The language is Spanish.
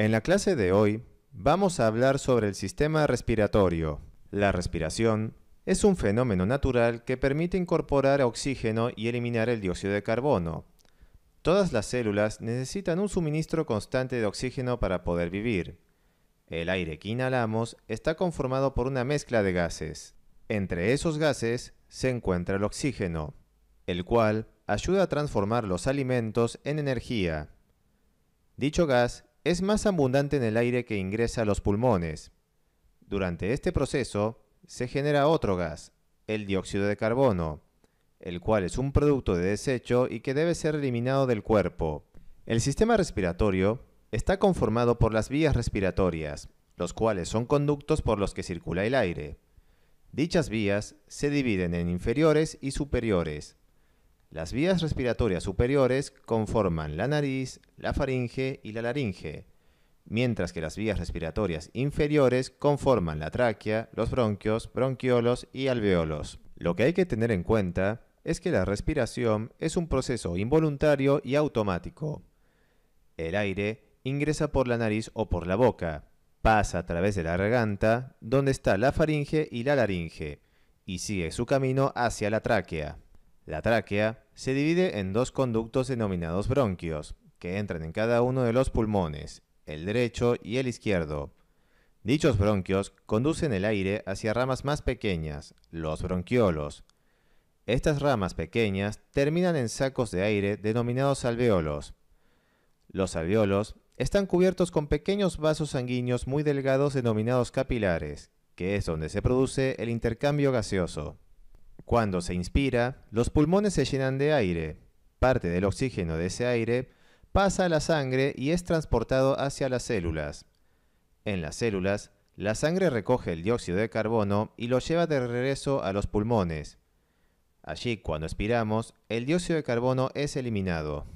En la clase de hoy vamos a hablar sobre el sistema respiratorio. La respiración es un fenómeno natural que permite incorporar oxígeno y eliminar el dióxido de carbono. Todas las células necesitan un suministro constante de oxígeno para poder vivir. El aire que inhalamos está conformado por una mezcla de gases. Entre esos gases se encuentra el oxígeno, el cual ayuda a transformar los alimentos en energía. Dicho gas es más abundante en el aire que ingresa a los pulmones. Durante este proceso se genera otro gas, el dióxido de carbono, el cual es un producto de desecho y que debe ser eliminado del cuerpo. El sistema respiratorio está conformado por las vías respiratorias, los cuales son conductos por los que circula el aire. Dichas vías se dividen en inferiores y superiores. Las vías respiratorias superiores conforman la nariz, la faringe y la laringe, mientras que las vías respiratorias inferiores conforman la tráquea, los bronquios, bronquiolos y alveolos. Lo que hay que tener en cuenta es que la respiración es un proceso involuntario y automático. El aire ingresa por la nariz o por la boca, pasa a través de la garganta, donde está la faringe y la laringe, y sigue su camino hacia la tráquea. La tráquea se divide en dos conductos denominados bronquios, que entran en cada uno de los pulmones, el derecho y el izquierdo. Dichos bronquios conducen el aire hacia ramas más pequeñas, los bronquiolos. Estas ramas pequeñas terminan en sacos de aire denominados alveolos. Los alveolos están cubiertos con pequeños vasos sanguíneos muy delgados denominados capilares, que es donde se produce el intercambio gaseoso. Cuando se inspira, los pulmones se llenan de aire. Parte del oxígeno de ese aire pasa a la sangre y es transportado hacia las células. En las células, la sangre recoge el dióxido de carbono y lo lleva de regreso a los pulmones. Allí, cuando expiramos, el dióxido de carbono es eliminado.